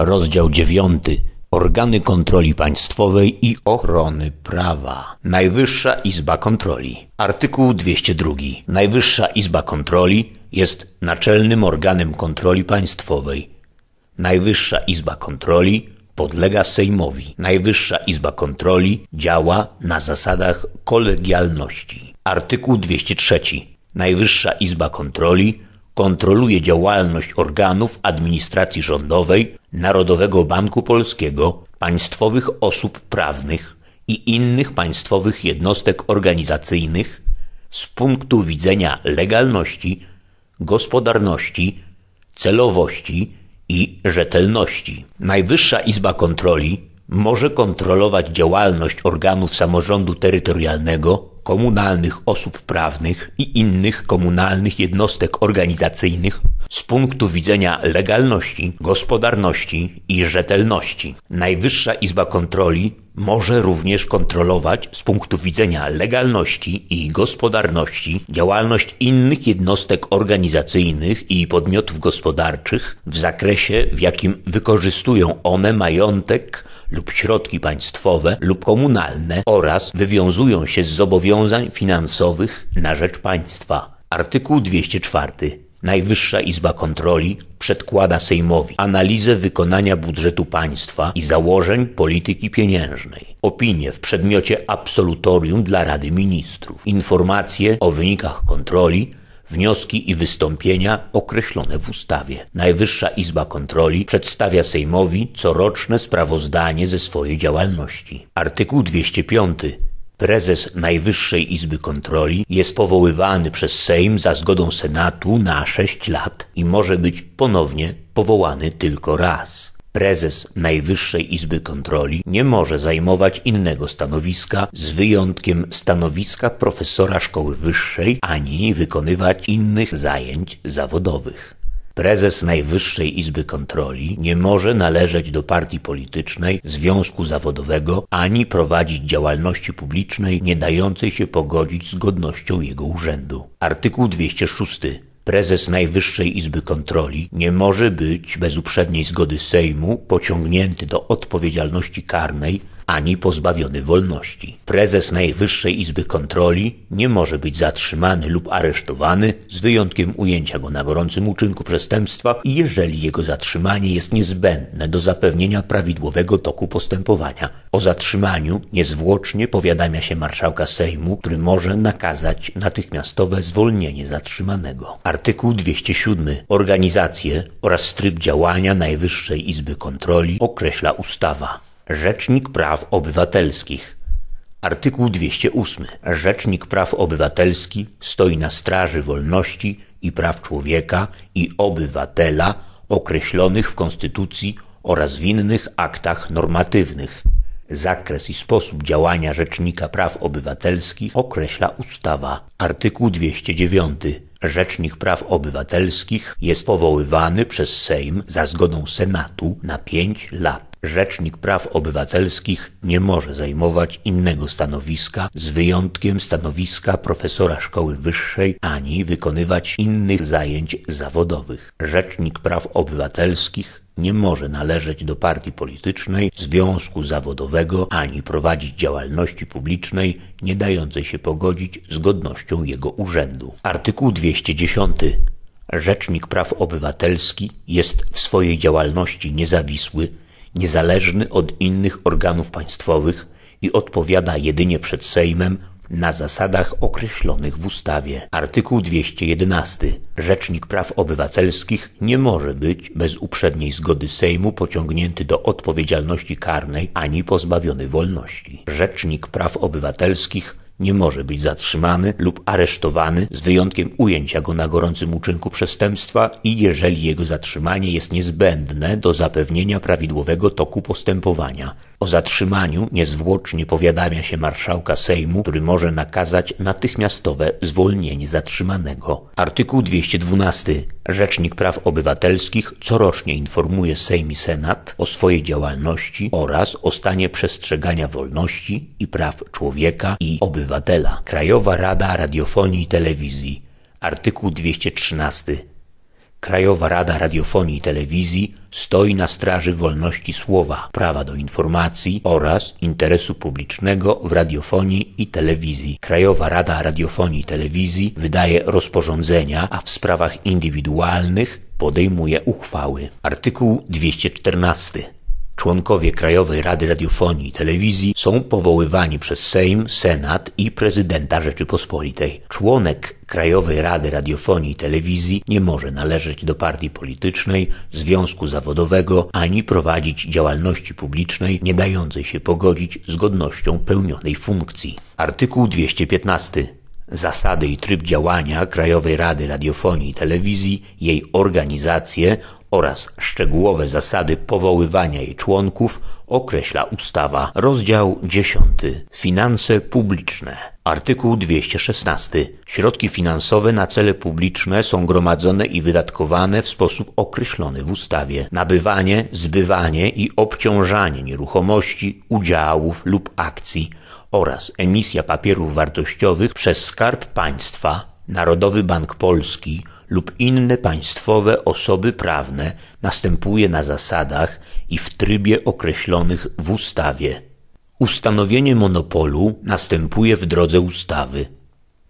Rozdział 9. Organy kontroli państwowej i ochrony prawa. Najwyższa Izba Kontroli. Artykuł 202. Najwyższa Izba Kontroli jest naczelnym organem kontroli państwowej. Najwyższa Izba Kontroli podlega Sejmowi. Najwyższa Izba Kontroli działa na zasadach kolegialności. Artykuł 203. Najwyższa Izba Kontroli kontroluje działalność organów administracji rządowej, Narodowego Banku Polskiego, państwowych osób prawnych i innych państwowych jednostek organizacyjnych z punktu widzenia legalności, gospodarności, celowości i rzetelności. Najwyższa Izba Kontroli może kontrolować działalność organów samorządu terytorialnego, komunalnych osób prawnych i innych komunalnych jednostek organizacyjnych z punktu widzenia legalności, gospodarności i rzetelności. Najwyższa Izba Kontroli może również kontrolować z punktu widzenia legalności i gospodarności działalność innych jednostek organizacyjnych i podmiotów gospodarczych w zakresie, w jakim wykorzystują one majątek lub środki państwowe lub komunalne oraz wywiązują się z zobowiązań finansowych na rzecz państwa. Artykuł 204. Najwyższa Izba Kontroli przedkłada Sejmowi analizę wykonania budżetu państwa i założeń polityki pieniężnej, opinie w przedmiocie absolutorium dla Rady Ministrów, informacje o wynikach kontroli wnioski i wystąpienia określone w ustawie. Najwyższa Izba Kontroli przedstawia Sejmowi coroczne sprawozdanie ze swojej działalności. Artykuł 205 Prezes Najwyższej Izby Kontroli jest powoływany przez Sejm za zgodą Senatu na 6 lat i może być ponownie powołany tylko raz. Prezes Najwyższej Izby Kontroli nie może zajmować innego stanowiska z wyjątkiem stanowiska profesora szkoły wyższej ani wykonywać innych zajęć zawodowych. Prezes Najwyższej Izby Kontroli nie może należeć do partii politycznej, związku zawodowego ani prowadzić działalności publicznej nie dającej się pogodzić z godnością jego urzędu. Artykuł 206 Prezes Najwyższej Izby Kontroli nie może być bez uprzedniej zgody Sejmu pociągnięty do odpowiedzialności karnej ani pozbawiony wolności. Prezes Najwyższej Izby Kontroli nie może być zatrzymany lub aresztowany z wyjątkiem ujęcia go na gorącym uczynku przestępstwa i jeżeli jego zatrzymanie jest niezbędne do zapewnienia prawidłowego toku postępowania. O zatrzymaniu niezwłocznie powiadamia się marszałka Sejmu, który może nakazać natychmiastowe zwolnienie zatrzymanego. Artykuł 207. Organizację oraz tryb działania Najwyższej Izby Kontroli określa ustawa. Rzecznik Praw Obywatelskich. Artykuł 208. Rzecznik Praw obywatelskich stoi na straży wolności i praw człowieka i obywatela określonych w Konstytucji oraz w innych aktach normatywnych. Zakres i sposób działania Rzecznika Praw Obywatelskich określa ustawa. Artykuł 209. Rzecznik Praw Obywatelskich jest powoływany przez Sejm za zgodą Senatu na pięć lat. Rzecznik Praw Obywatelskich nie może zajmować innego stanowiska z wyjątkiem stanowiska profesora szkoły wyższej ani wykonywać innych zajęć zawodowych. Rzecznik Praw Obywatelskich nie może należeć do partii politycznej, związku zawodowego ani prowadzić działalności publicznej nie dającej się pogodzić z godnością jego urzędu. Artykuł 210 Rzecznik Praw Obywatelskich jest w swojej działalności niezawisły niezależny od innych organów państwowych i odpowiada jedynie przed Sejmem na zasadach określonych w ustawie. Artykuł 211. Rzecznik Praw Obywatelskich nie może być bez uprzedniej zgody Sejmu pociągnięty do odpowiedzialności karnej ani pozbawiony wolności. Rzecznik Praw Obywatelskich nie może być zatrzymany lub aresztowany z wyjątkiem ujęcia go na gorącym uczynku przestępstwa i jeżeli jego zatrzymanie jest niezbędne do zapewnienia prawidłowego toku postępowania. O zatrzymaniu niezwłocznie powiadamia się marszałka Sejmu, który może nakazać natychmiastowe zwolnienie zatrzymanego. Artykuł 212. Rzecznik Praw Obywatelskich corocznie informuje Sejm i Senat o swojej działalności oraz o stanie przestrzegania wolności i praw człowieka i obywatela. Krajowa Rada Radiofonii i Telewizji. Artykuł 213. Krajowa Rada Radiofonii i Telewizji stoi na straży wolności słowa, prawa do informacji oraz interesu publicznego w radiofonii i telewizji. Krajowa Rada Radiofonii i Telewizji wydaje rozporządzenia, a w sprawach indywidualnych podejmuje uchwały. Artykuł 214. Członkowie Krajowej Rady Radiofonii i Telewizji są powoływani przez Sejm, Senat i Prezydenta Rzeczypospolitej. Członek Krajowej Rady Radiofonii i Telewizji nie może należeć do partii politycznej, związku zawodowego ani prowadzić działalności publicznej nie dającej się pogodzić z godnością pełnionej funkcji. Artykuł 215. Zasady i tryb działania Krajowej Rady Radiofonii i Telewizji, jej organizację oraz szczegółowe zasady powoływania jej członków określa ustawa rozdział 10 Finanse publiczne artykuł 216 Środki finansowe na cele publiczne są gromadzone i wydatkowane w sposób określony w ustawie. Nabywanie, zbywanie i obciążanie nieruchomości, udziałów lub akcji oraz emisja papierów wartościowych przez Skarb Państwa, Narodowy Bank Polski lub inne państwowe osoby prawne następuje na zasadach i w trybie określonych w ustawie. Ustanowienie monopolu następuje w drodze ustawy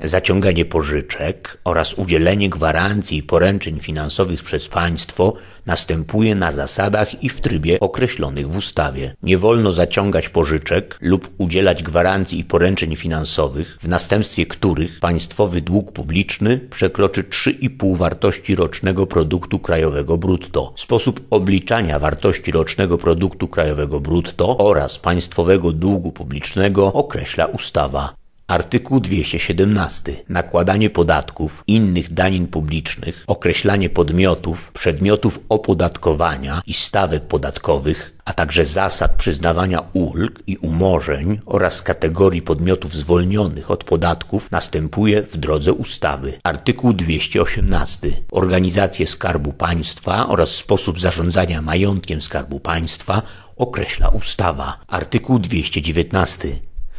zaciąganie pożyczek oraz udzielenie gwarancji i poręczeń finansowych przez państwo następuje na zasadach i w trybie określonych w ustawie. Nie wolno zaciągać pożyczek lub udzielać gwarancji i poręczeń finansowych, w następstwie których państwowy dług publiczny przekroczy 3,5 wartości rocznego produktu krajowego brutto. Sposób obliczania wartości rocznego produktu krajowego brutto oraz państwowego długu publicznego określa ustawa. Artykuł 217. Nakładanie podatków, innych danin publicznych, określanie podmiotów, przedmiotów opodatkowania i stawek podatkowych, a także zasad przyznawania ulg i umorzeń oraz kategorii podmiotów zwolnionych od podatków następuje w drodze ustawy. Artykuł 218. Organizację Skarbu Państwa oraz sposób zarządzania majątkiem Skarbu Państwa określa ustawa. Artykuł 219.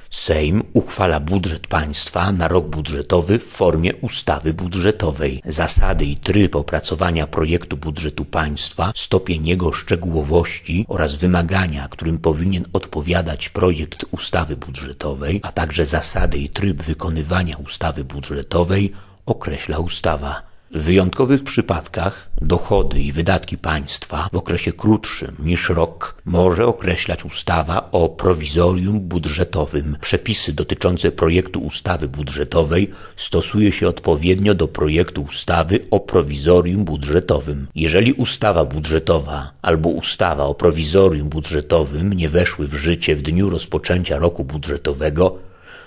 Sejm uchwala budżet państwa na rok budżetowy w formie ustawy budżetowej. Zasady i tryb opracowania projektu budżetu państwa, stopień jego szczegółowości oraz wymagania, którym powinien odpowiadać projekt ustawy budżetowej, a także zasady i tryb wykonywania ustawy budżetowej określa ustawa. W wyjątkowych przypadkach dochody i wydatki państwa w okresie krótszym niż rok może określać ustawa o prowizorium budżetowym. Przepisy dotyczące projektu ustawy budżetowej stosuje się odpowiednio do projektu ustawy o prowizorium budżetowym. Jeżeli ustawa budżetowa albo ustawa o prowizorium budżetowym nie weszły w życie w dniu rozpoczęcia roku budżetowego,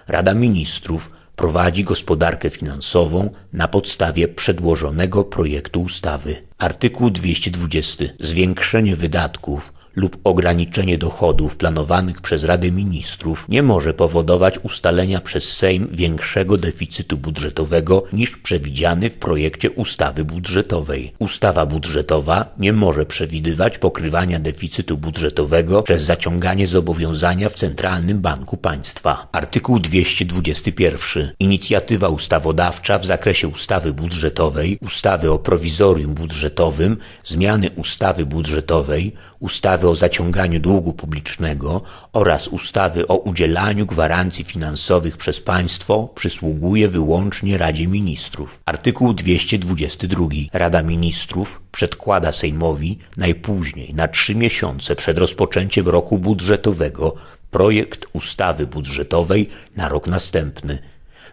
Rada Ministrów prowadzi gospodarkę finansową na podstawie przedłożonego projektu ustawy. Artykuł 220. Zwiększenie wydatków lub ograniczenie dochodów planowanych przez Radę Ministrów nie może powodować ustalenia przez Sejm większego deficytu budżetowego niż przewidziany w projekcie ustawy budżetowej. Ustawa budżetowa nie może przewidywać pokrywania deficytu budżetowego przez zaciąganie zobowiązania w Centralnym Banku Państwa. Artykuł 221. Inicjatywa ustawodawcza w zakresie ustawy budżetowej, ustawy o prowizorium budżetowym, zmiany ustawy budżetowej, ustawy o zaciąganiu długu publicznego oraz ustawy o udzielaniu gwarancji finansowych przez państwo przysługuje wyłącznie Radzie Ministrów. Artykuł 222. Rada Ministrów przedkłada Sejmowi najpóźniej na trzy miesiące przed rozpoczęciem roku budżetowego projekt ustawy budżetowej na rok następny.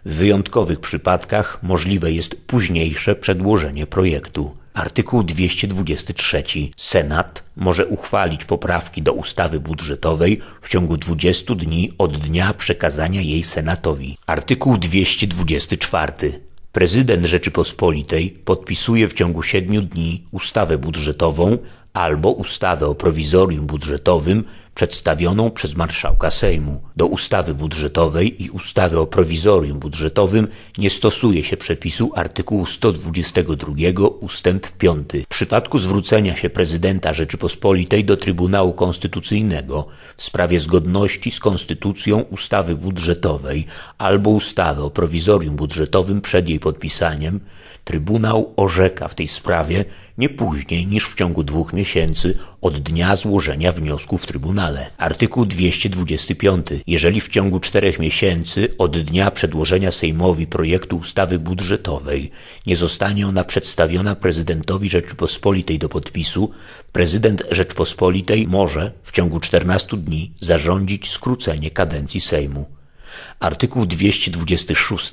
W wyjątkowych przypadkach możliwe jest późniejsze przedłożenie projektu. Artykuł 223. Senat może uchwalić poprawki do ustawy budżetowej w ciągu 20 dni od dnia przekazania jej Senatowi. Artykuł 224. Prezydent Rzeczypospolitej podpisuje w ciągu 7 dni ustawę budżetową albo ustawę o prowizorium budżetowym przedstawioną przez marszałka Sejmu. Do ustawy budżetowej i ustawy o prowizorium budżetowym nie stosuje się przepisu artykułu 122 ustęp 5. W przypadku zwrócenia się prezydenta Rzeczypospolitej do Trybunału Konstytucyjnego w sprawie zgodności z konstytucją ustawy budżetowej albo ustawy o prowizorium budżetowym przed jej podpisaniem, Trybunał orzeka w tej sprawie nie później niż w ciągu dwóch miesięcy od dnia złożenia wniosku w Trybunale. Artykuł 225. Jeżeli w ciągu czterech miesięcy od dnia przedłożenia Sejmowi projektu ustawy budżetowej nie zostanie ona przedstawiona prezydentowi Rzeczypospolitej do podpisu, prezydent Rzeczypospolitej może w ciągu 14 dni zarządzić skrócenie kadencji Sejmu. Artykuł 226.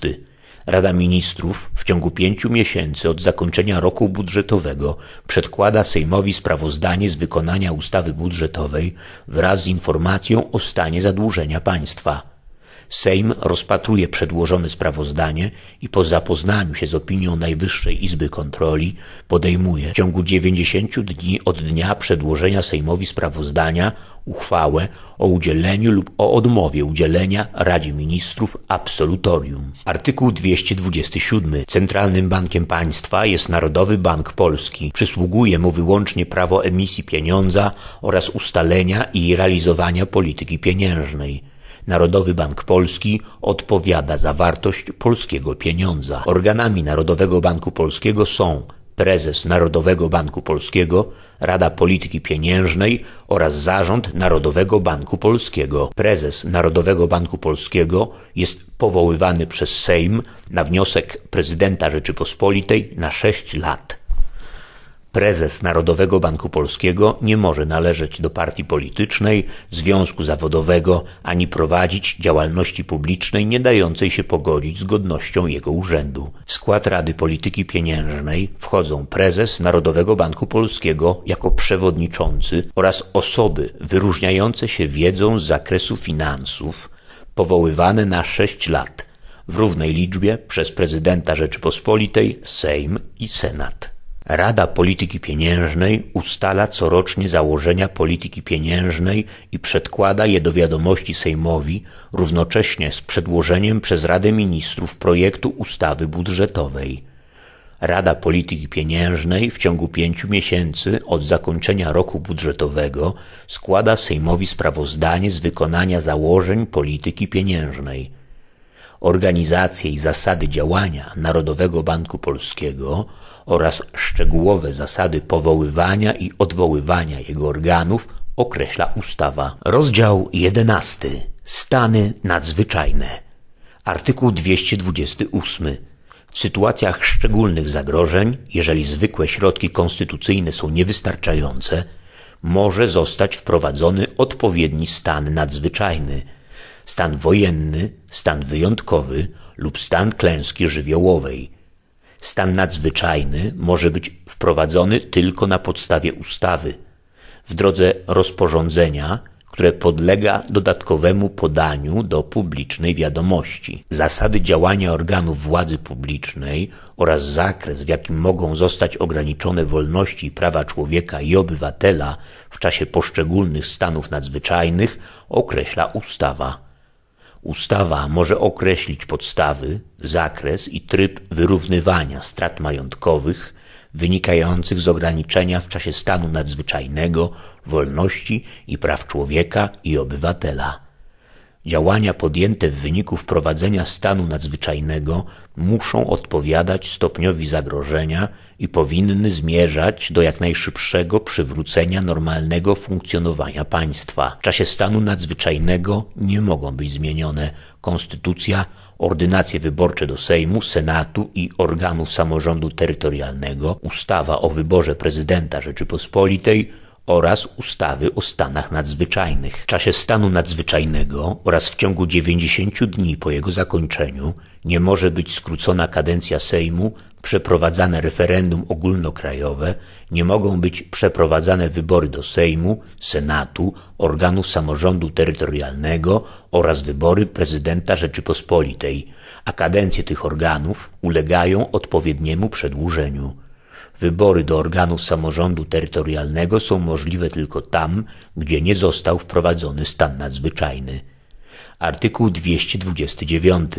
Rada Ministrów w ciągu pięciu miesięcy od zakończenia roku budżetowego przedkłada Sejmowi sprawozdanie z wykonania ustawy budżetowej wraz z informacją o stanie zadłużenia państwa. Sejm rozpatruje przedłożone sprawozdanie i po zapoznaniu się z opinią Najwyższej Izby Kontroli podejmuje w ciągu 90 dni od dnia przedłożenia Sejmowi sprawozdania uchwałę o udzieleniu lub o odmowie udzielenia Radzie Ministrów absolutorium. Artykuł 227. Centralnym Bankiem Państwa jest Narodowy Bank Polski. Przysługuje mu wyłącznie prawo emisji pieniądza oraz ustalenia i realizowania polityki pieniężnej. Narodowy Bank Polski odpowiada za wartość polskiego pieniądza. Organami Narodowego Banku Polskiego są prezes Narodowego Banku Polskiego, Rada Polityki Pieniężnej oraz Zarząd Narodowego Banku Polskiego. Prezes Narodowego Banku Polskiego jest powoływany przez Sejm na wniosek prezydenta Rzeczypospolitej na sześć lat. Prezes Narodowego Banku Polskiego nie może należeć do partii politycznej, związku zawodowego ani prowadzić działalności publicznej nie dającej się pogodzić z godnością jego urzędu. W skład Rady Polityki Pieniężnej wchodzą prezes Narodowego Banku Polskiego jako przewodniczący oraz osoby wyróżniające się wiedzą z zakresu finansów powoływane na sześć lat w równej liczbie przez prezydenta Rzeczypospolitej, Sejm i Senat. Rada Polityki Pieniężnej ustala corocznie założenia polityki pieniężnej i przedkłada je do wiadomości Sejmowi równocześnie z przedłożeniem przez Radę Ministrów projektu ustawy budżetowej. Rada Polityki Pieniężnej w ciągu pięciu miesięcy od zakończenia roku budżetowego składa Sejmowi sprawozdanie z wykonania założeń polityki pieniężnej organizację i zasady działania Narodowego Banku Polskiego oraz szczegółowe zasady powoływania i odwoływania jego organów określa ustawa. Rozdział 11. Stany nadzwyczajne. Artykuł 228. W sytuacjach szczególnych zagrożeń, jeżeli zwykłe środki konstytucyjne są niewystarczające, może zostać wprowadzony odpowiedni stan nadzwyczajny – stan wojenny, stan wyjątkowy lub stan klęski żywiołowej. Stan nadzwyczajny może być wprowadzony tylko na podstawie ustawy, w drodze rozporządzenia, które podlega dodatkowemu podaniu do publicznej wiadomości. Zasady działania organów władzy publicznej oraz zakres, w jakim mogą zostać ograniczone wolności i prawa człowieka i obywatela w czasie poszczególnych stanów nadzwyczajnych określa ustawa. Ustawa może określić podstawy, zakres i tryb wyrównywania strat majątkowych wynikających z ograniczenia w czasie stanu nadzwyczajnego wolności i praw człowieka i obywatela. Działania podjęte w wyniku wprowadzenia stanu nadzwyczajnego muszą odpowiadać stopniowi zagrożenia i powinny zmierzać do jak najszybszego przywrócenia normalnego funkcjonowania państwa. W czasie stanu nadzwyczajnego nie mogą być zmienione konstytucja, ordynacje wyborcze do Sejmu, Senatu i organów samorządu terytorialnego, ustawa o wyborze prezydenta Rzeczypospolitej, oraz ustawy o stanach nadzwyczajnych. W czasie stanu nadzwyczajnego oraz w ciągu 90 dni po jego zakończeniu nie może być skrócona kadencja Sejmu, przeprowadzane referendum ogólnokrajowe, nie mogą być przeprowadzane wybory do Sejmu, Senatu, organów samorządu terytorialnego oraz wybory prezydenta Rzeczypospolitej, a kadencje tych organów ulegają odpowiedniemu przedłużeniu. Wybory do organów samorządu terytorialnego są możliwe tylko tam, gdzie nie został wprowadzony stan nadzwyczajny. Artykuł 229.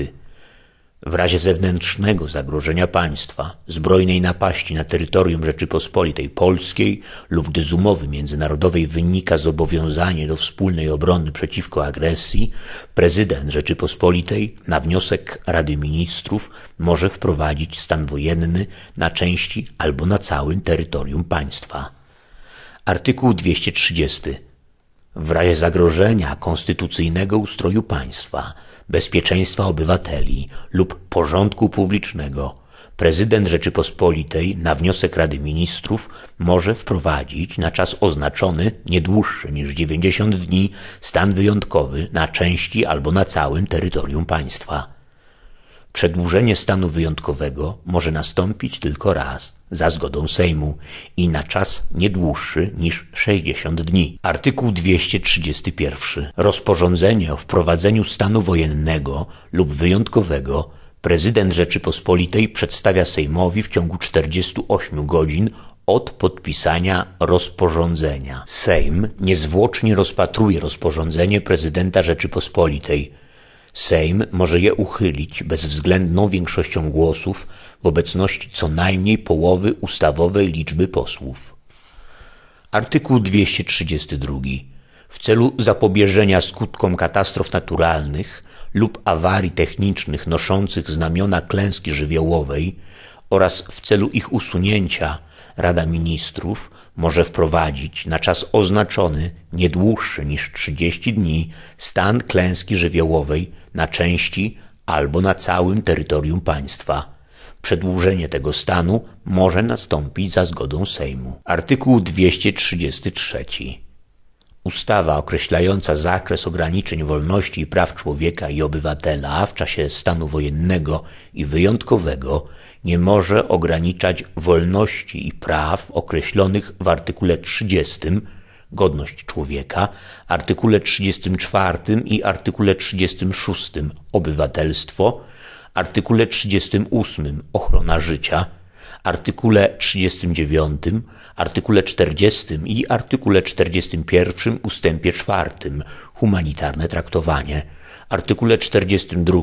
W razie zewnętrznego zagrożenia państwa, zbrojnej napaści na terytorium Rzeczypospolitej Polskiej lub gdy z umowy międzynarodowej wynika zobowiązanie do wspólnej obrony przeciwko agresji, prezydent Rzeczypospolitej na wniosek Rady Ministrów może wprowadzić stan wojenny na części albo na całym terytorium państwa. Artykuł 230 w razie zagrożenia konstytucyjnego ustroju państwa, bezpieczeństwa obywateli lub porządku publicznego prezydent Rzeczypospolitej na wniosek Rady Ministrów może wprowadzić na czas oznaczony nie dłuższy niż 90 dni stan wyjątkowy na części albo na całym terytorium państwa. Przedłużenie stanu wyjątkowego może nastąpić tylko raz za zgodą Sejmu i na czas nie dłuższy niż 60 dni. Artykuł 231. Rozporządzenie o wprowadzeniu stanu wojennego lub wyjątkowego prezydent Rzeczypospolitej przedstawia Sejmowi w ciągu 48 godzin od podpisania rozporządzenia. Sejm niezwłocznie rozpatruje rozporządzenie prezydenta Rzeczypospolitej Sejm może je uchylić bezwzględną większością głosów w obecności co najmniej połowy ustawowej liczby posłów. Artykuł 232. W celu zapobieżenia skutkom katastrof naturalnych lub awarii technicznych noszących znamiona klęski żywiołowej oraz w celu ich usunięcia Rada Ministrów może wprowadzić na czas oznaczony, nie dłuższy niż 30 dni, stan klęski żywiołowej na części albo na całym terytorium państwa. Przedłużenie tego stanu może nastąpić za zgodą Sejmu. Artykuł 233. Ustawa określająca zakres ograniczeń wolności i praw człowieka i obywatela w czasie stanu wojennego i wyjątkowego nie może ograniczać wolności i praw określonych w artykule 30 godność człowieka, artykule 34 i artykule 36 obywatelstwo, artykule 38 ochrona życia, artykule 39, artykule 40 i artykule 41 ustępie 4 humanitarne traktowanie, artykule 42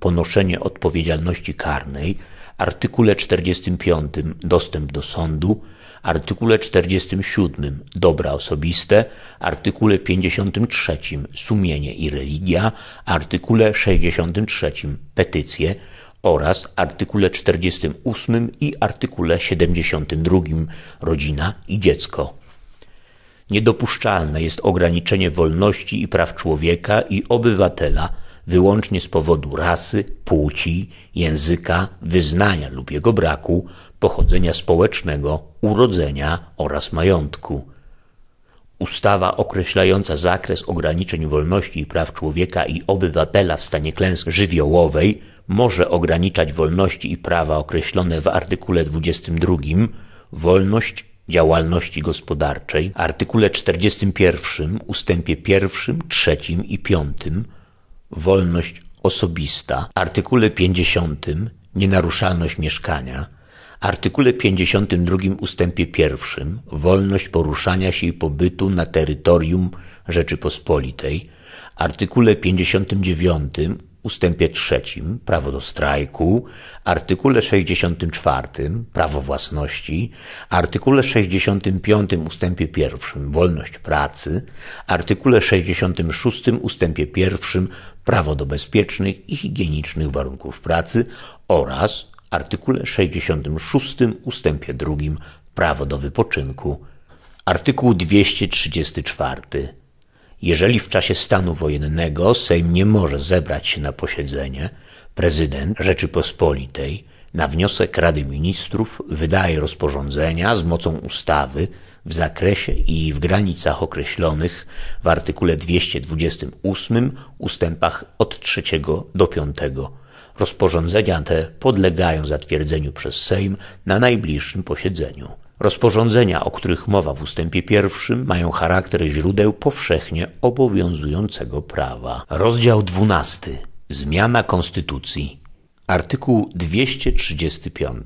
ponoszenie odpowiedzialności karnej, artykule 45 dostęp do sądu, artykule 47 dobra osobiste, artykule 53 sumienie i religia, artykule 63 petycje oraz artykule 48 i artykule 72 rodzina i dziecko. Niedopuszczalne jest ograniczenie wolności i praw człowieka i obywatela wyłącznie z powodu rasy, płci, języka, wyznania lub jego braku, pochodzenia społecznego, urodzenia oraz majątku. Ustawa określająca zakres ograniczeń wolności i praw człowieka i obywatela w stanie klęsk żywiołowej może ograniczać wolności i prawa określone w artykule 22, wolność działalności gospodarczej, artykule 41, ustępie 1, 3 i 5, wolność osobista, artykule 50 nienaruszalność mieszkania, artykule 52 ustępie 1 wolność poruszania się i pobytu na terytorium Rzeczypospolitej, artykule 59 ustępie 3 prawo do strajku, artykule 64 prawo własności, artykule 65 ustępie 1 wolność pracy, artykule 66 ustępie 1 prawo do bezpiecznych i higienicznych warunków pracy oraz artykule 66 ustępie 2 prawo do wypoczynku. Artykuł 234 jeżeli w czasie stanu wojennego Sejm nie może zebrać się na posiedzenie, prezydent Rzeczypospolitej na wniosek Rady Ministrów wydaje rozporządzenia z mocą ustawy w zakresie i w granicach określonych w artykule 228 ustępach od 3 do 5. Rozporządzenia te podlegają zatwierdzeniu przez Sejm na najbliższym posiedzeniu. Rozporządzenia, o których mowa w ustępie pierwszym, mają charakter źródeł powszechnie obowiązującego prawa. Rozdział 12. Zmiana Konstytucji. Artykuł 235.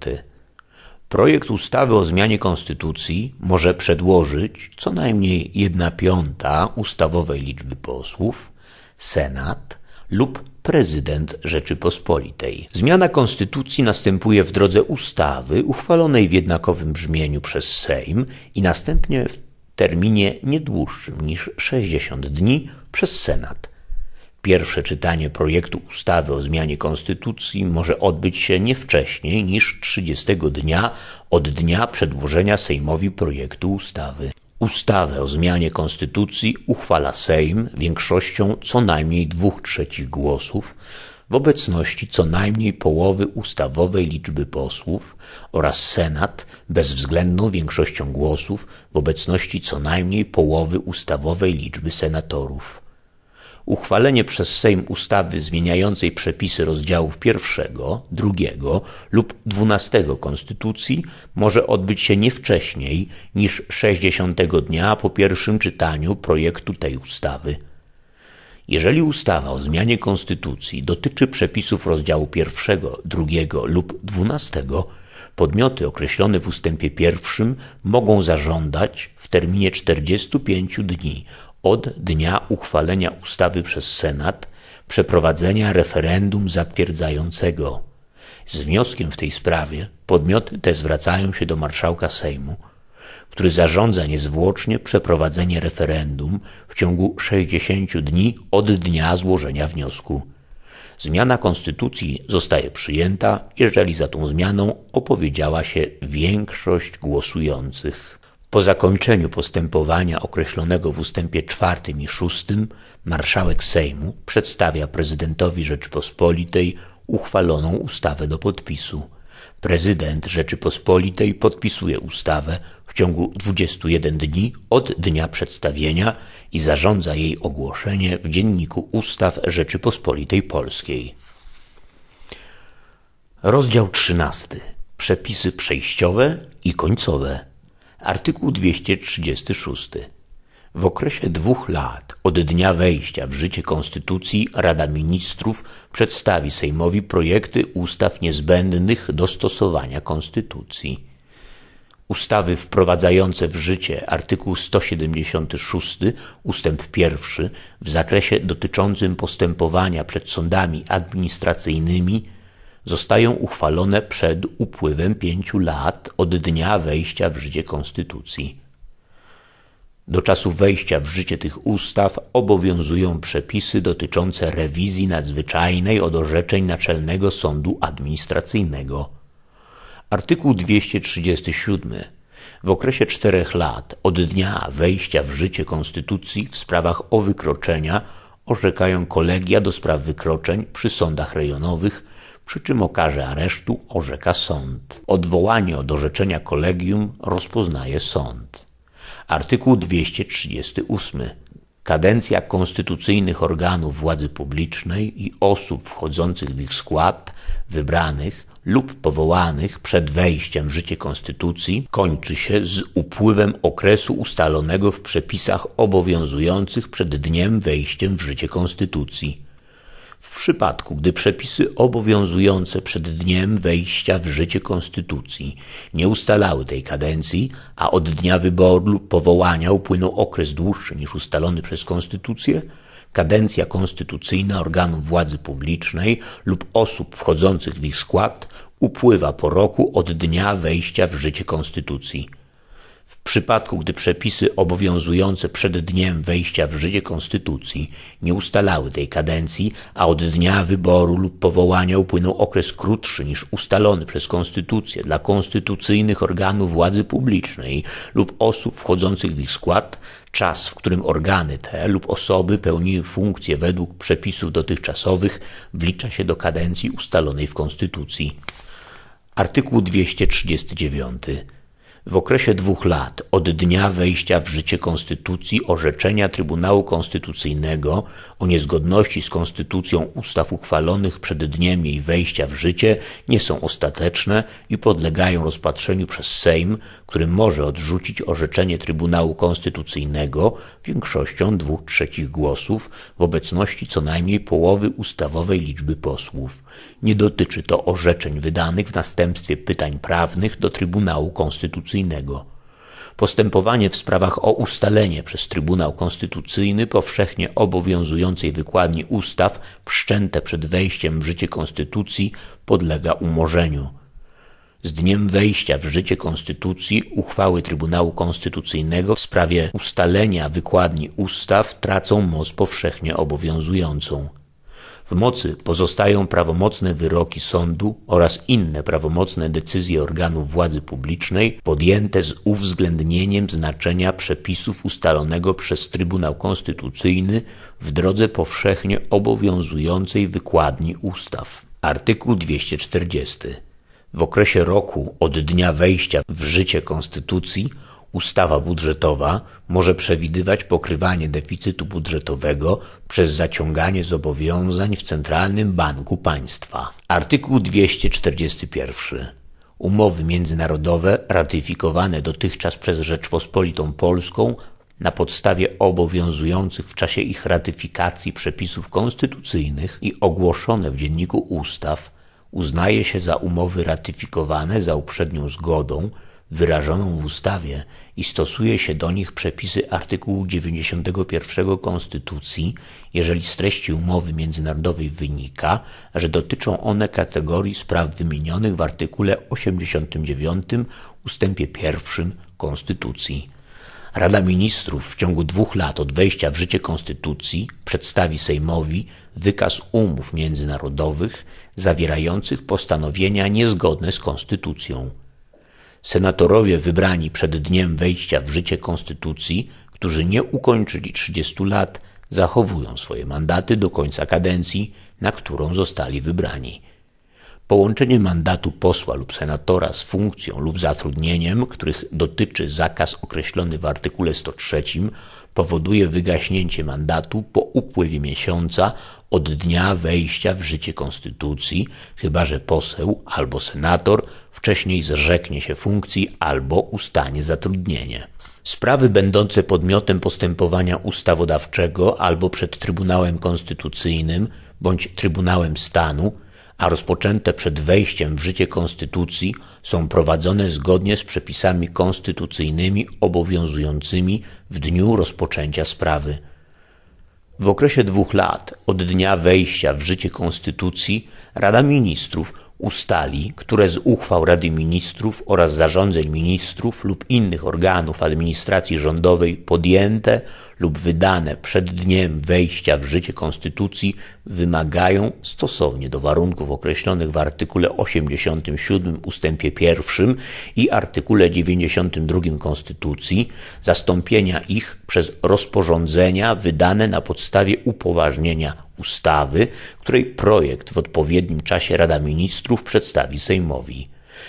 Projekt ustawy o zmianie konstytucji może przedłożyć co najmniej jedna piąta ustawowej liczby posłów, Senat lub prezydent Rzeczypospolitej. Zmiana konstytucji następuje w drodze ustawy uchwalonej w jednakowym brzmieniu przez Sejm i następnie w terminie nie dłuższym niż 60 dni przez Senat. Pierwsze czytanie projektu ustawy o zmianie konstytucji może odbyć się nie wcześniej niż 30 dnia od dnia przedłożenia Sejmowi projektu ustawy. Ustawę o zmianie konstytucji uchwala Sejm większością co najmniej dwóch trzecich głosów w obecności co najmniej połowy ustawowej liczby posłów oraz Senat bezwzględną większością głosów w obecności co najmniej połowy ustawowej liczby senatorów. Uchwalenie przez Sejm ustawy zmieniającej przepisy rozdziałów pierwszego, drugiego lub dwunastego Konstytucji może odbyć się nie wcześniej niż 60 dnia po pierwszym czytaniu projektu tej ustawy. Jeżeli ustawa o zmianie Konstytucji dotyczy przepisów rozdziału pierwszego, drugiego lub dwunastego, podmioty określone w ustępie pierwszym mogą zażądać w terminie 45 dni od dnia uchwalenia ustawy przez Senat przeprowadzenia referendum zatwierdzającego. Z wnioskiem w tej sprawie podmioty te zwracają się do marszałka Sejmu, który zarządza niezwłocznie przeprowadzenie referendum w ciągu 60 dni od dnia złożenia wniosku. Zmiana konstytucji zostaje przyjęta, jeżeli za tą zmianą opowiedziała się większość głosujących. Po zakończeniu postępowania określonego w ustępie czwartym i szóstym marszałek Sejmu przedstawia prezydentowi Rzeczypospolitej uchwaloną ustawę do podpisu. Prezydent Rzeczypospolitej podpisuje ustawę w ciągu 21 dni od dnia przedstawienia i zarządza jej ogłoszenie w Dzienniku Ustaw Rzeczypospolitej Polskiej. Rozdział 13. Przepisy przejściowe i końcowe. Artykuł 236. W okresie dwóch lat od dnia wejścia w życie Konstytucji Rada Ministrów przedstawi Sejmowi projekty ustaw niezbędnych do stosowania Konstytucji. Ustawy wprowadzające w życie artykuł 176 ustęp 1 w zakresie dotyczącym postępowania przed sądami administracyjnymi zostają uchwalone przed upływem pięciu lat od dnia wejścia w życie konstytucji. Do czasu wejścia w życie tych ustaw obowiązują przepisy dotyczące rewizji nadzwyczajnej od orzeczeń Naczelnego Sądu Administracyjnego. Artykuł 237. W okresie czterech lat od dnia wejścia w życie konstytucji w sprawach o wykroczenia orzekają kolegia do spraw wykroczeń przy sądach rejonowych przy czym okaże, aresztu orzeka sąd. Odwołanie od orzeczenia kolegium rozpoznaje sąd. Artykuł 238. Kadencja konstytucyjnych organów władzy publicznej i osób wchodzących w ich skład, wybranych lub powołanych przed wejściem w życie konstytucji kończy się z upływem okresu ustalonego w przepisach obowiązujących przed dniem wejściem w życie konstytucji w przypadku, gdy przepisy obowiązujące przed dniem wejścia w życie konstytucji nie ustalały tej kadencji, a od dnia wyboru lub powołania upłynął okres dłuższy niż ustalony przez konstytucję, kadencja konstytucyjna organów władzy publicznej lub osób wchodzących w ich skład upływa po roku od dnia wejścia w życie konstytucji. W przypadku, gdy przepisy obowiązujące przed dniem wejścia w życie konstytucji nie ustalały tej kadencji, a od dnia wyboru lub powołania upłynął okres krótszy niż ustalony przez konstytucję dla konstytucyjnych organów władzy publicznej lub osób wchodzących w ich skład, czas, w którym organy te lub osoby pełniły funkcje według przepisów dotychczasowych, wlicza się do kadencji ustalonej w konstytucji. Artykuł 239 w okresie dwóch lat od dnia wejścia w życie Konstytucji orzeczenia Trybunału Konstytucyjnego o niezgodności z Konstytucją ustaw uchwalonych przed dniem jej wejścia w życie nie są ostateczne i podlegają rozpatrzeniu przez Sejm który może odrzucić orzeczenie Trybunału Konstytucyjnego większością dwóch trzecich głosów w obecności co najmniej połowy ustawowej liczby posłów. Nie dotyczy to orzeczeń wydanych w następstwie pytań prawnych do Trybunału Konstytucyjnego. Postępowanie w sprawach o ustalenie przez Trybunał Konstytucyjny powszechnie obowiązującej wykładni ustaw wszczęte przed wejściem w życie Konstytucji podlega umorzeniu z dniem wejścia w życie Konstytucji uchwały Trybunału Konstytucyjnego w sprawie ustalenia wykładni ustaw tracą moc powszechnie obowiązującą. W mocy pozostają prawomocne wyroki sądu oraz inne prawomocne decyzje organów władzy publicznej podjęte z uwzględnieniem znaczenia przepisów ustalonego przez Trybunał Konstytucyjny w drodze powszechnie obowiązującej wykładni ustaw. Artykuł 240. W okresie roku od dnia wejścia w życie konstytucji ustawa budżetowa może przewidywać pokrywanie deficytu budżetowego przez zaciąganie zobowiązań w Centralnym Banku Państwa. Artykuł 241. Umowy międzynarodowe ratyfikowane dotychczas przez Rzeczpospolitą Polską na podstawie obowiązujących w czasie ich ratyfikacji przepisów konstytucyjnych i ogłoszone w Dzienniku Ustaw uznaje się za umowy ratyfikowane za uprzednią zgodą wyrażoną w ustawie i stosuje się do nich przepisy artykułu 91 Konstytucji, jeżeli z treści umowy międzynarodowej wynika, że dotyczą one kategorii spraw wymienionych w artykule 89 ustępie 1 Konstytucji. Rada Ministrów w ciągu dwóch lat od wejścia w życie Konstytucji przedstawi Sejmowi wykaz umów międzynarodowych, zawierających postanowienia niezgodne z konstytucją. Senatorowie wybrani przed dniem wejścia w życie konstytucji, którzy nie ukończyli 30 lat, zachowują swoje mandaty do końca kadencji, na którą zostali wybrani. Połączenie mandatu posła lub senatora z funkcją lub zatrudnieniem, których dotyczy zakaz określony w artykule 103, powoduje wygaśnięcie mandatu po upływie miesiąca od dnia wejścia w życie konstytucji, chyba że poseł albo senator wcześniej zrzeknie się funkcji albo ustanie zatrudnienie. Sprawy będące podmiotem postępowania ustawodawczego albo przed Trybunałem Konstytucyjnym bądź Trybunałem Stanu, a rozpoczęte przed wejściem w życie konstytucji są prowadzone zgodnie z przepisami konstytucyjnymi obowiązującymi w dniu rozpoczęcia sprawy. W okresie dwóch lat od dnia wejścia w życie konstytucji Rada Ministrów ustali, które z uchwał Rady Ministrów oraz zarządzeń ministrów lub innych organów administracji rządowej podjęte lub wydane przed dniem wejścia w życie Konstytucji wymagają, stosownie do warunków określonych w artykule 87 ustępie 1 i artykule 92 Konstytucji, zastąpienia ich przez rozporządzenia wydane na podstawie upoważnienia ustawy, której projekt w odpowiednim czasie Rada Ministrów przedstawi Sejmowi.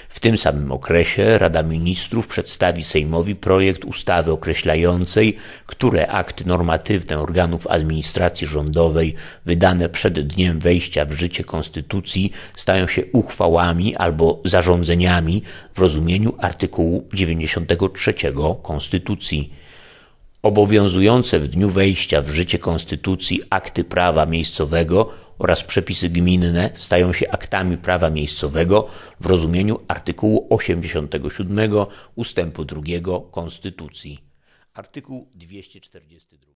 W tym samym okresie Rada Ministrów przedstawi Sejmowi projekt ustawy określającej, które akty normatywne organów administracji rządowej wydane przed dniem wejścia w życie Konstytucji stają się uchwałami albo zarządzeniami w rozumieniu artykułu 93 Konstytucji. Obowiązujące w dniu wejścia w życie Konstytucji akty prawa miejscowego oraz przepisy gminne stają się aktami prawa miejscowego w rozumieniu artykułu 87 ustępu 2 Konstytucji. Artykuł 242.